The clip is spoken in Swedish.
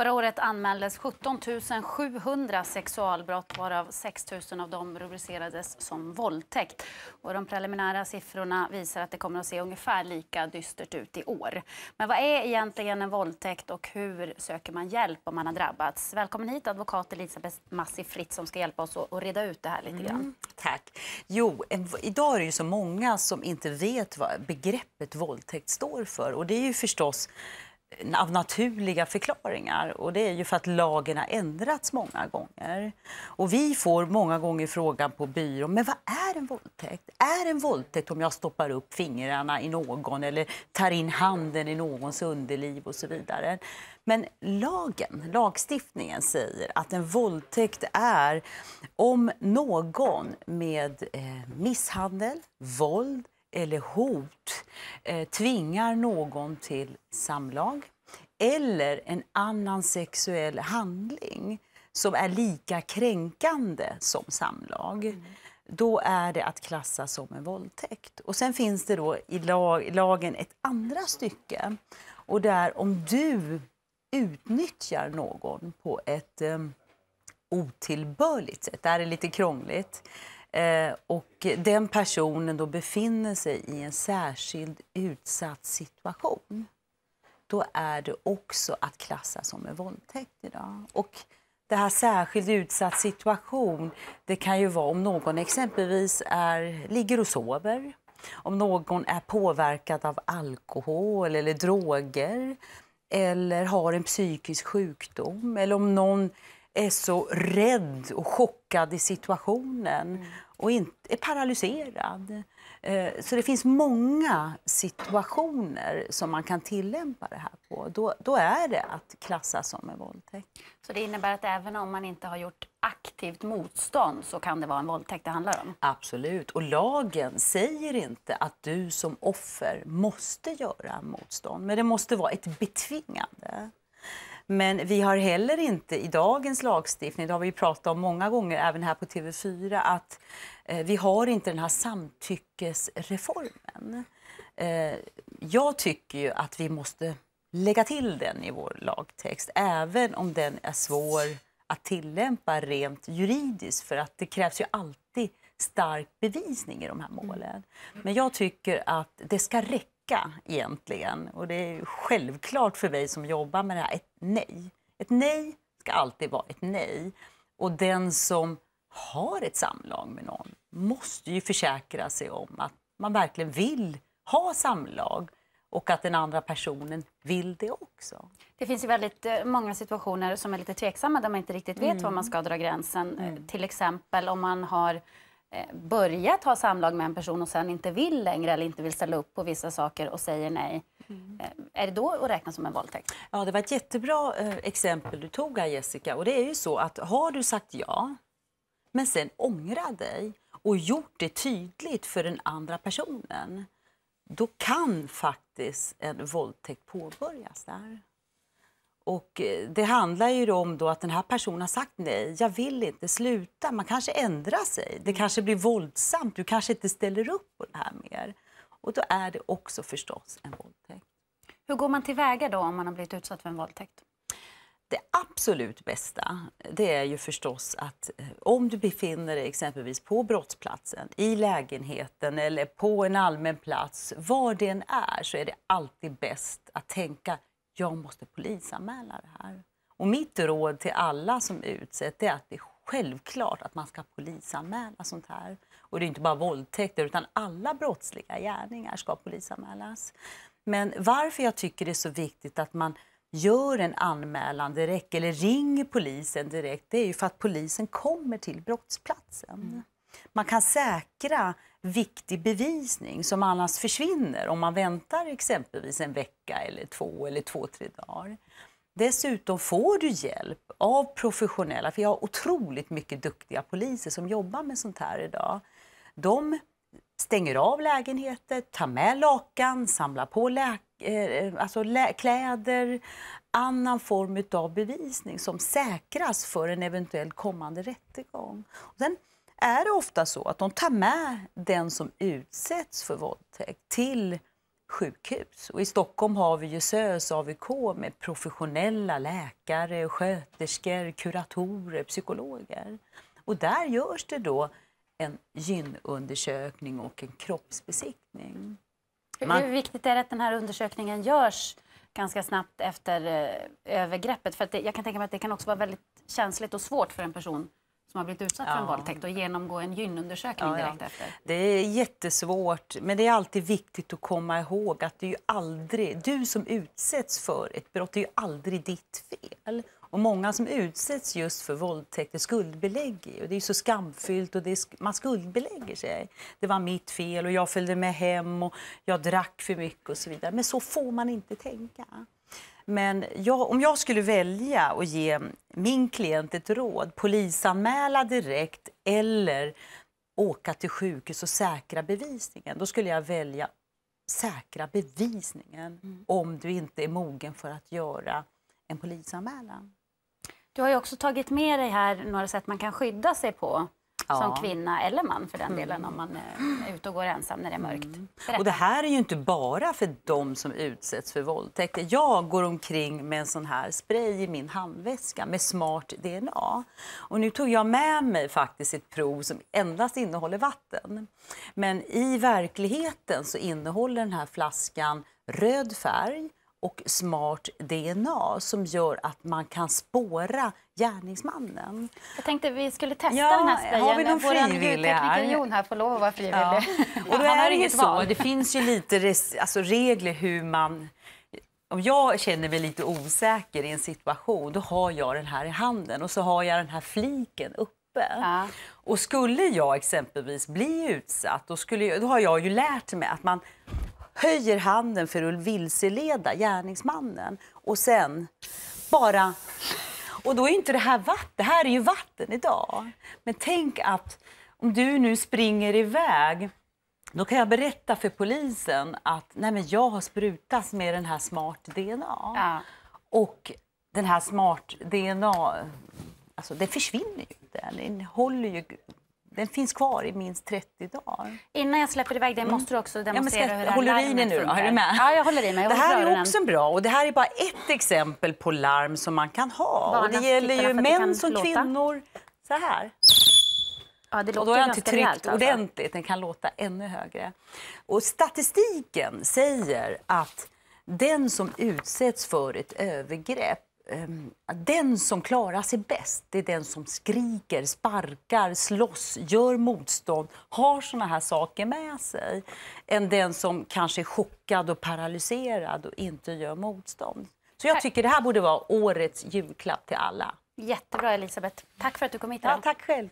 Förra året anmäldes 17 700 sexualbrott varav 6 000 av dem rubricerades som våldtäkt. Och de preliminära siffrorna visar att det kommer att se ungefär lika dystert ut i år. Men vad är egentligen en våldtäkt och hur söker man hjälp om man har drabbats? Välkommen hit advokat Elisabeth Massi Fritz som ska hjälpa oss att reda ut det här lite grann. Mm, tack. Jo, en, idag är det ju så många som inte vet vad begreppet våldtäkt står för och det är ju förstås av naturliga förklaringar. Och det är ju för att lagen har ändrats många gånger. Och vi får många gånger frågan på byrån, men vad är en våldtäkt? Är en våldtäkt om jag stoppar upp fingrarna i någon eller tar in handen i någons underliv och så vidare? Men lagen, lagstiftningen säger att en våldtäkt är om någon med eh, misshandel, våld, eller hot eh, tvingar någon till samlag eller en annan sexuell handling som är lika kränkande som samlag mm. då är det att klassa som en våldtäkt. Och sen finns det då i lag, lagen ett andra stycke. Och där om du utnyttjar någon på ett eh, otillbörligt sätt, det här är lite krångligt, Eh, och den personen då befinner sig i en särskild utsatt situation då är det också att klassa som en våldtäkt idag. Och det här särskilt utsatt situation, det kan ju vara om någon exempelvis är, ligger och sover, om någon är påverkad av alkohol eller droger eller har en psykisk sjukdom eller om någon är så rädd och chockad i situationen mm. och är paralyserad. Eh, så det finns många situationer som man kan tillämpa det här på. Då, då är det att klassas som en våldtäkt. Så det innebär att även om man inte har gjort aktivt motstånd så kan det vara en våldtäkt det handlar om? Absolut. Och lagen säger inte att du som offer måste göra motstånd. Men det måste vara ett betvingande. Men vi har heller inte i dagens lagstiftning, det har vi pratat om många gånger även här på TV4, att eh, vi har inte den här samtyckesreformen. Eh, jag tycker ju att vi måste lägga till den i vår lagtext, även om den är svår att tillämpa rent juridiskt, för att det krävs ju alltid stark bevisning i de här målen. Mm. Men jag tycker att det ska räcka vecka egentligen. Och det är självklart för mig som jobbar med det här, ett nej. Ett nej ska alltid vara ett nej. Och den som har ett samlag med någon måste ju försäkra sig om att man verkligen vill ha samlag och att den andra personen vill det också. Det finns ju väldigt eh, många situationer som är lite tveksamma där man inte riktigt vet mm. var man mm. ska dra gränsen. Mm. Till exempel om man har Eh, börjat ha samlag med en person och sen inte vill längre eller inte vill ställa upp på vissa saker och säger nej. Mm. Eh, är det då att räkna som en våldtäkt? Ja, det var ett jättebra eh, exempel du tog här Jessica. Och det är ju så att har du sagt ja, men sen ångrar dig och gjort det tydligt för den andra personen, då kan faktiskt en våldtäkt påbörjas där. Och eh, det handlar ju om då att den här personen har sagt nej, jag vill inte sluta. Man kanske ändrar sig, det mm. kanske blir våldsamt, du kanske inte ställer upp på det här mer. Och då är det också förstås en våldtäkt. Hur går man tillväga då om man har blivit utsatt för en våldtäkt? Det absolut bästa det är ju förstås att eh, om du befinner dig exempelvis på brottsplatsen, i lägenheten eller på en allmän plats, var den är, så är det alltid bäst att tänka jag måste polisanmäla det här. Och mitt råd till alla som utsätts är att det är självklart att man ska polisanmäla sånt här. Och det är inte bara våldtäkter utan alla brottsliga gärningar ska polisanmälas. Men varför jag tycker det är så viktigt att man gör en anmälan direkt eller ringer polisen direkt, det är ju för att polisen kommer till brottsplatsen. Mm man kan säkra viktig bevisning som annars försvinner om man väntar exempelvis en vecka eller två eller två, tre dagar. Dessutom får du hjälp av professionella, för jag har otroligt mycket duktiga poliser som jobbar med sånt här idag. De stänger av lägenheter, tar med lakan, samlar på lä eh, alltså lä kläder, annan form av bevisning som säkras för en eventuell kommande rättegång. Och sen är det ofta så att de tar med den som utsätts för våldtäkt till sjukhus. Och I Stockholm har vi ju SÖS AVK med professionella läkare, sköterskor, kuratorer, psykologer. Och där görs det då en gynundersökning och en kroppsbesiktning. Man... Hur viktigt är det att den här undersökningen görs ganska snabbt efter eh, övergreppet? För det, jag kan tänka mig att det kan också vara väldigt känsligt och svårt för en person som har blivit utsatt ja. för en våldtäkt och genomgå en gynundersökning ja, direkt ja. efter? Det är jättesvårt, men det är alltid viktigt att komma ihåg att det är ju aldrig, du som utsätts för ett brott, det är ju aldrig ditt fel. Och många som utsätts just för våldtäkter skuldbelägger och det är så skamfyllt och det är, man skuldbelägger sig. Det var mitt fel och jag följde med hem och jag drack för mycket och så vidare. Men så får man inte tänka. Men jag, om jag skulle välja att ge min klient ett råd, polisanmäla direkt eller åka till sjukhus och säkra bevisningen, då skulle jag välja säkra bevisningen mm. om du inte är mogen för att göra en polisanmälan. Du har också tagit med dig här några sätt man kan skydda sig på ja. som kvinna eller man för den delen om mm. man är eh, ute och går ensam när det är mörkt. Mm. Och det här är ju inte bara för dem som utsätts för våldtäkt. Jag går omkring med en sån här spray i min handväska med smart DNA. Och nu tog jag med mig faktiskt ett prov som endast innehåller vatten. Men i verkligheten så innehåller den här flaskan röd färg och smart DNA som gör att man kan spåra gärningsmannen. Jag tänkte vi skulle testa ja, den här sprayen. Har vi någon frivillig här? Jon här får lov att vara frivillig. Ja. Och då är det så, det finns ju lite alltså, regler hur man om jag känner mig lite osäker i en situation, då har jag den här i handen och så har jag den här fliken uppe. Ja. Och skulle jag exempelvis bli utsatt, då, skulle jag, då har jag ju lärt mig att man höjer handen för att vilseleda gärningsmannen och sen bara... Och då är inte det här vatten, det här är ju vatten idag. Men tänk att om du nu springer iväg då kan jag berätta för polisen att nej men jag har sprutats med den här smart-DNA. Ja. Och den här smart-DNA, alltså det försvinner ju inte. Den håller ju den finns kvar i minst 30 dagar. Innan jag släpper iväg dig mm. måste du också demonstrera ja, ska, hur Håller i nu då? Är du med? Ja, jag håller i mig. det här är också en bra och det här är bara ett exempel på larm som man kan ha. och det gäller ju män som låta. kvinnor. Så här. Ja, det låter och då har jag inte tryckt alltså. ordentligt, den kan låta ännu högre. Och statistiken säger att den som utsätts för ett övergrepp Ehm, att den som klarar sig bäst det är den som skriker, sparkar, slåss, gör motstånd, har såna här saker med sig, än den som kanske är chockad och paralyserad och inte gör motstånd. Så jag tycker det här borde vara årets julklapp till alla. Jättebra Elisabeth. Tack för att du kom hit. Idag. Ja, tack själv.